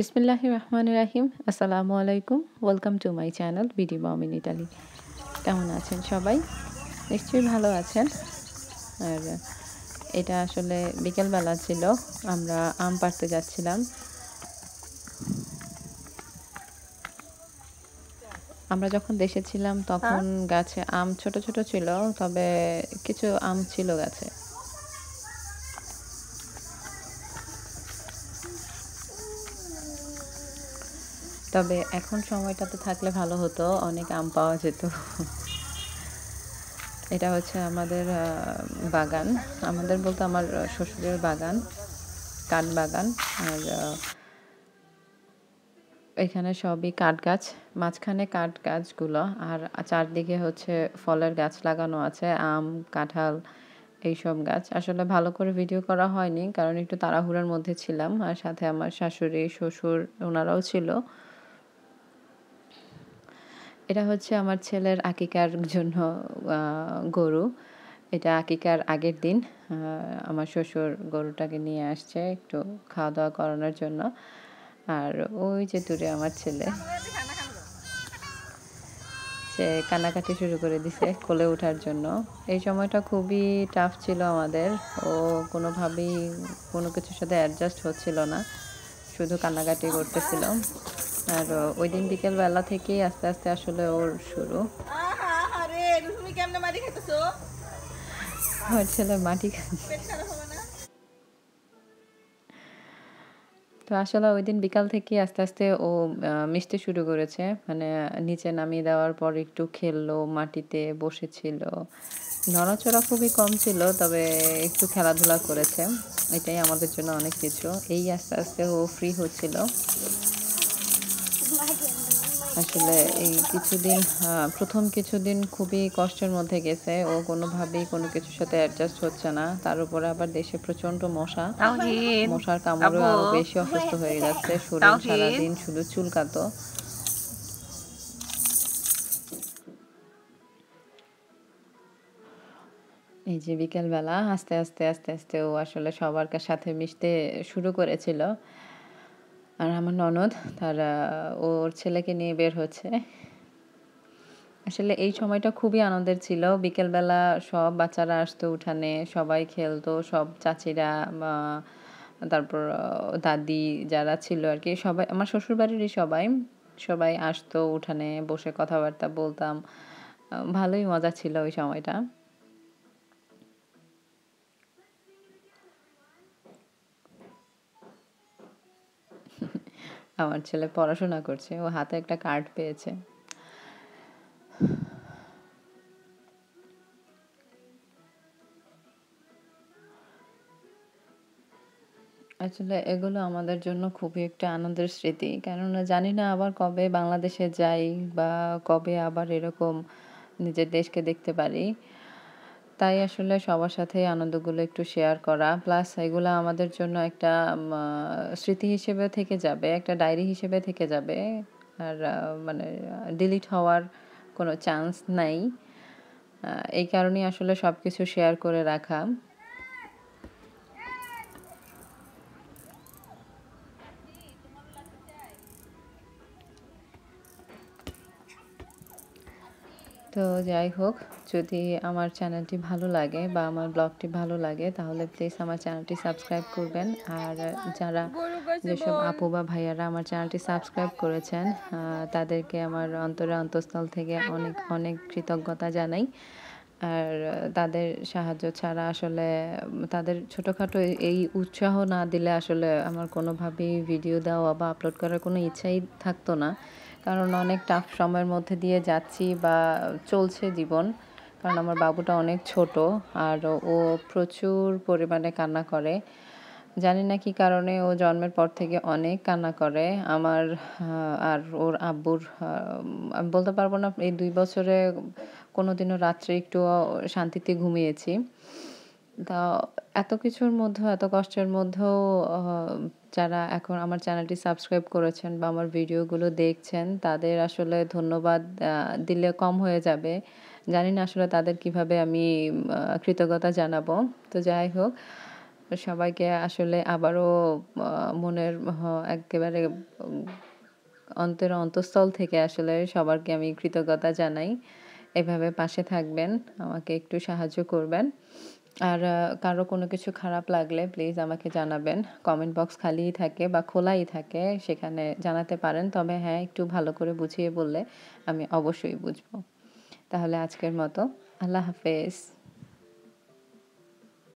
বিসমিল্লাহ রহমান রাহিম আসসালামু আলাইকুম welcome to my channel BD Momin Italy কেমন আছেন সবাই নিশ্চয়ই ভালো আছেন আর এটা আসলে বিকেলবেলা ছিল আমরা আম পাড়তে যাচ্ছিলাম আমরা যখন দেশে ছিলাম তখন হ্যাঁ। গাছে আম ছোট ছোট ছিল তবে কিছু আম ছিল গাছে তবে এখন সময়টাতে থাকলে ভালো হতো অনেক আম পাওয়া যেত এটা হচ্ছে আমাদের বাগান আমাদের বলতে আমার শ্বশুরের বাগান কাঠ বাগান আর এখানে সবই কাঠ গাছ মাঝখানে কাঠ গাছগুলো আর চারদিকে হচ্ছে ফলের গাছ লাগানো আছে আম কাঁঠাল এইসব গাছ আসলে ভালো করে ভিডিও করা হয়নি কারণ একটু তাড়াহুড়ার মধ্যে ছিলাম আর সাথে আমার শাশুড়ি শ্বশুর ওনারাও ছিল এটা হচ্ছে আমার ছেলের আকিকার জন্য গরু এটা আকিকার আগের দিন আমার শ্বশুর গরুটাকে নিয়ে আসছে একটু খাওয়া দাওয়া করানোর জন্য আর ওই যে দূরে আমার ছেলে সে কান্নাকাটি শুরু করে দিছে কোলে ওঠার জন্য এই সময়টা খুবই টাফ ছিল আমাদের ও কোনোভাবেই কোনো কিছুর সাথে অ্যাডজাস্ট হচ্ছিল না শুধু কান্নাকাটি করতেছিলাম আর ওই দিন বিকেলবেলা থেকেই আস্তে আস্তে আসলে ওর শুরু ওর ছেলে মাটি তো আসলে ওই দিন বিকাল থেকে আস্তে আস্তে ও মিশতে শুরু করেছে মানে নিচে নামিয়ে দেওয়ার পর একটু খেললো মাটিতে বসেছিল নড়াচড়া খুবই কম ছিল তবে একটু খেলাধুলা করেছে এটাই আমাদের জন্য অনেক কিছু এই আস্তে আস্তে ও ফ্রি হচ্ছিল আসলে এই কিছুদিন প্রথম কিছুদিন খুবই কষ্টের মধ্যে গেছে ও কোনোভাবেই কোনো কিছুর সাথে অ্যাডজাস্ট হচ্ছে না তার উপরে আবার দেশে প্রচন্ড মশা মশার কামড়ে আরো বেশি অসুস্থ হয়ে যাচ্ছে শরীর সারাদিন শুধু চুলকাতো এই যে বিকেলবেলা আস্তে আস্তে আস্তে আস্তে ও আসলে সবার সাথে মিশতে শুরু করেছিল আর আমার ননদ তারা ওর ছেলেকে নিয়ে বের হচ্ছে আসলে এই সময়টা খুবই আনন্দের ছিল বিকেলবেলা সব বাচ্চারা আসতো উঠানে সবাই খেলতো সব চাচিরা তারপর দাদি যারা ছিল আর কি সবাই আমার শ্বশুরবাড়িরই সবাই সবাই আসতো উঠানে বসে কথাবার্তা বলতাম ভালোই মজা ছিল ওই সময়টা আমার ছেলে পড়াশোনা করছে ও হাতে একটা কার্ড পেয়েছে আসলে এগুলো আমাদের জন্য খুবই একটা আনন্দের স্মৃতি কেননা জানি না আবার কবে বাংলাদেশে যাই বা কবে আবার এরকম নিজের দেশকে দেখতে পারি তাই আসলে সবার সাথে আনন্দগুলো একটু শেয়ার করা প্লাস এগুলো আমাদের জন্য একটা স্মৃতি হিসেবে থেকে যাবে একটা ডায়েরি হিসেবে থেকে যাবে আর মানে ডিলিট হওয়ার কোনো চান্স নাই এই কারণেই আসলে সব কিছু শেয়ার করে রাখা তো যাই হোক যদি আমার চ্যানেলটি ভালো লাগে বা আমার ব্লগটি ভালো লাগে তাহলে প্লিজ আমার চ্যানেলটি সাবস্ক্রাইব করবেন আর যারা যেসব আপু বা ভাইয়ারা আমার চ্যানেলটি সাবস্ক্রাইব করেছেন তাদেরকে আমার অন্তরে অন্তঃস্থল থেকে অনেক অনেক কৃতজ্ঞতা জানাই আর তাদের সাহায্য ছাড়া আসলে তাদের ছোটোখাটো এই উৎসাহ না দিলে আসলে আমার কোনোভাবেই ভিডিও দেওয়া বা আপলোড করার কোনো ইচ্ছাই থাকতো না কারণ অনেক টাফ সময়ের মধ্যে দিয়ে যাচ্ছি বা চলছে জীবন কারণ আমার বাবুটা অনেক ছোট আর ও প্রচুর পরিমাণে কান্না করে জানি না কি কারণে ও জন্মের পর থেকে অনেক কান্না করে আমার আর ওর আব্বুর আমি বলতে পারবো না এই দুই বছরে কোনোদিনও রাত্রে একটু শান্তিতে ঘুমিয়েছি তা এত কিছুর মধ্যেও এত কষ্টের মধ্যেও যারা এখন আমার চ্যানেলটি সাবস্ক্রাইব করেছেন বা আমার ভিডিওগুলো দেখছেন তাদের আসলে ধন্যবাদ দিলে কম হয়ে যাবে জানি না আসলে তাদের কিভাবে আমি কৃতজ্ঞতা জানাবো তো যাই হোক সবাইকে আসলে আবারও মনের একেবারে অন্তর অন্তঃস্থল থেকে আসলে সবারকে আমি কৃতজ্ঞতা জানাই এভাবে পাশে থাকবেন আমাকে একটু সাহায্য করবেন আর কারো কোনো কিছু খারাপ লাগলে প্লিজ আমাকে জানাবেন কমেন্ট বক্স খালিই থাকে বা খোলাই থাকে সেখানে জানাতে পারেন তবে হ্যাঁ একটু ভালো করে বুঝিয়ে বললে আমি অবশ্যই বুঝবো তাহলে আজকের মতো আল্লাহ হাফেজ